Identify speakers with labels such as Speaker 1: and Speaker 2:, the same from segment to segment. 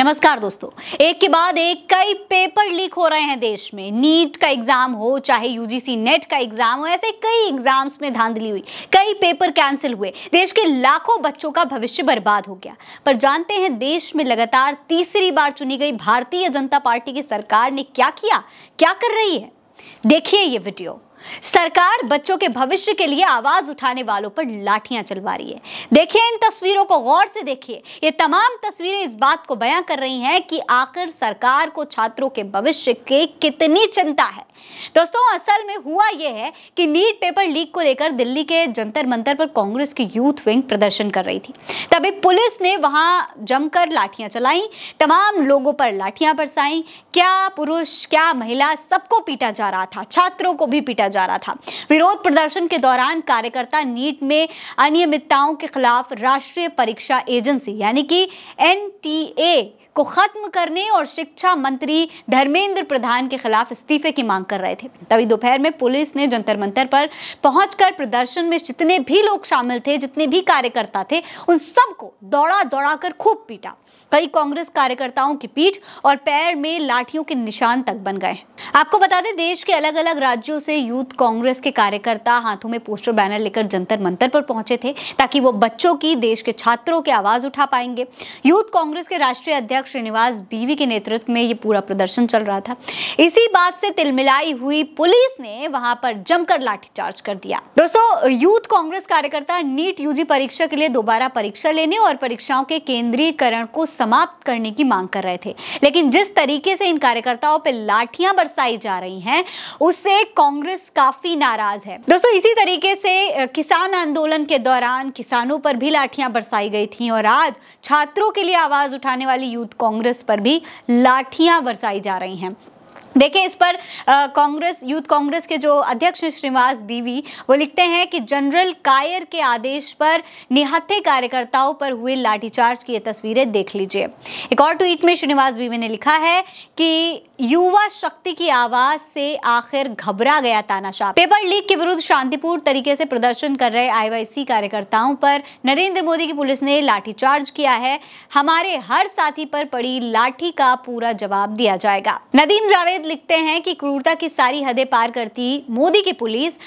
Speaker 1: नमस्कार दोस्तों एक के बाद एक कई पेपर लीक हो रहे हैं देश में नीट का एग्जाम हो चाहे यूजीसी नेट का एग्जाम हो ऐसे कई एग्जाम्स में धांधली हुई कई पेपर कैंसिल हुए देश के लाखों बच्चों का भविष्य बर्बाद हो गया पर जानते हैं देश में लगातार तीसरी बार चुनी गई भारतीय जनता पार्टी की सरकार ने क्या किया क्या कर रही है देखिए ये वीडियो सरकार बच्चों के भविष्य के लिए आवाज उठाने वालों पर लाठियां चलवा रही है देखिए इन तस्वीरों को गौर से देखिए ये तमाम तस्वीरें इस बात को बयां कर रही हैं कि आखिर सरकार को छात्रों के भविष्य के कितनी चिंता है दोस्तों असल में हुआ यह है कि नीट पेपर लीक को लेकर दिल्ली के जंतर मंतर पर कांग्रेस की यूथ विंग प्रदर्शन कर रही थी तभी पुलिस ने वहां जमकर लाठियां चलाई तमाम लोगों पर लाठियां बरसाई क्या पुरुष क्या महिला सबको पीटा जा रहा था छात्रों को भी पीटा जा रहा था विरोध प्रदर्शन के दौरान कार्यकर्ता नीट में अनियमितताओं के खिलाफ राष्ट्रीय परीक्षा एजेंसी यानी कि एन को खत्म करने और शिक्षा मंत्री धर्मेंद्र प्रधान के खिलाफ इस्तीफे की मांग कर रहे थे तभी दोपहर में पुलिस ने जंतर मंतर पर पहुंचकर प्रदर्शन में जितने भी लोग शामिल थे जितने भी कार्यकर्ता थे उन सबको दौड़ा दौड़ा कर खूब पीटा कई कांग्रेस कार्यकर्ताओं की पीठ और पैर में लाठियों के निशान तक बन गए आपको बता दें देश के अलग अलग राज्यों से यू यूथ कांग्रेस के कार्यकर्ता हाथों में पोस्टर बैनर लेकर जंतर मंतर पर पहुंचे थे ताकि वो बच्चों की देश के छात्रों की आवाज़ उठा पाएंगे यूथ कांग्रेस के राष्ट्रीय अध्यक्ष श्रीनिवास बीवी के नेतृत्व में ये पूरा प्रदर्शन चल रहा था इसी बात से तिलमिलाई हुई पुलिस ने वहां पर जमकर लाठीचार्ज कर दिया दोस्तों यूथ कांग्रेस कार्यकर्ता नीट यूजी परीक्षा के लिए दोबारा परीक्षा लेने और परीक्षाओं के केंद्रीयकरण को समाप्त करने की मांग कर रहे थे लेकिन जिस तरीके से इन कार्यकर्ताओं पर लाठियां बरसाई जा रही हैं उससे कांग्रेस काफी नाराज है दोस्तों इसी तरीके से किसान आंदोलन के दौरान किसानों पर भी लाठियां बरसाई गई थी और आज छात्रों के लिए आवाज उठाने वाली यूथ कांग्रेस पर भी लाठियां बरसाई जा रही हैं देखिए इस पर कांग्रेस यूथ कांग्रेस के जो अध्यक्ष श्रीनिवास बीवी वो लिखते हैं कि जनरल कायर के आदेश पर निहत्थे कार्यकर्ताओं पर हुए लाठीचार्ज की ये तस्वीरें देख लीजिए एक और ट्वीट में श्रीनिवास बीवी ने लिखा है कि युवा शक्ति की आवाज से आखिर घबरा गया तानाशाह पेपर लीक के विरुद्ध शांतिपूर्ण तरीके से प्रदर्शन कर रहे आईवाईसी कार्यकर्ताओं पर नरेंद्र मोदी की पुलिस ने लाठीचार्ज किया है हमारे हर साथी पर पड़ी लाठी का पूरा जवाब दिया जाएगा नदीम जावेद जावेद लिखते हैं कि क्रूरता की सारी हदें पार करती मोदी की पुलिस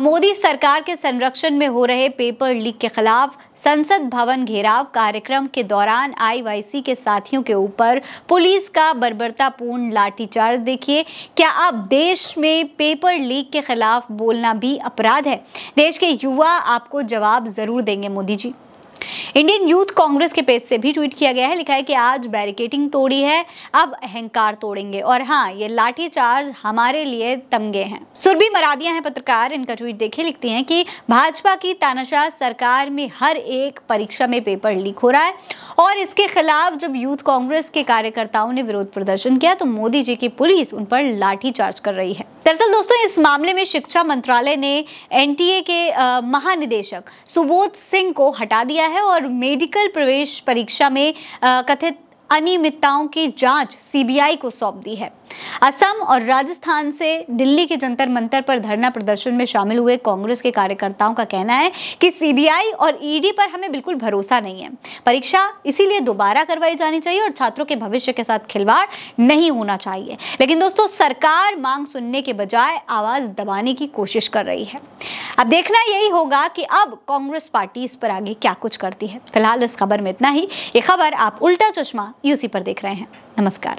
Speaker 1: मोदी सरकार के संरक्षण में हो रहे पेपर लीक के खिलाफ संसद भवन घेराव कार्यक्रम के दौरान आईवाईसी के साथियों के ऊपर पुलिस का बर्बरतापूर्ण लाठीचार्ज देखिए क्या अब देश में पेपर लीक के खिलाफ बोलना भी अपराध है देश के युवा आपको जवाब जरूर देंगे मोदी जी इंडियन यूथ कांग्रेस के पेज से भी ट्वीट किया गया है लिखा है कि आज बैरिकेटिंग तोड़ी है अब अहंकार तोड़ेंगे और हाँ ये लाठी चार्ज हमारे लिए तमगे हैं सुरभि मरादिया हैं पत्रकार इनका ट्वीट देखे लिखती हैं कि भाजपा की तानाशाह सरकार में हर एक परीक्षा में पेपर लीक हो रहा है और इसके खिलाफ जब यूथ कांग्रेस के कार्यकर्ताओं ने विरोध प्रदर्शन किया तो मोदी जी की पुलिस उन पर लाठी चार्ज कर रही है दरअसल दोस्तों इस मामले में शिक्षा मंत्रालय ने एनटीए के महानिदेशक सुबोध सिंह को हटा दिया है और और मेडिकल प्रवेश परीक्षा में कथित अनियमितताओं की जांच सीबीआई को सौंप दी है असम और राजस्थान से दिल्ली के जंतर मंतर पर धरना प्रदर्शन में शामिल हुए कांग्रेस के कार्यकर्ताओं का कहना है कि सीबीआई और ईडी पर हमें बिल्कुल भरोसा नहीं है परीक्षा इसीलिए दोबारा करवाई जानी चाहिए और छात्रों के भविष्य के साथ खिलवाड़ नहीं होना चाहिए लेकिन दोस्तों सरकार मांग सुनने के बजाय आवाज दबाने की कोशिश कर रही है अब देखना यही होगा कि अब कांग्रेस पार्टी इस पर आगे क्या कुछ करती है फिलहाल इस खबर में इतना ही ये खबर आप उल्टा चश्मा यूसी पर देख रहे हैं नमस्कार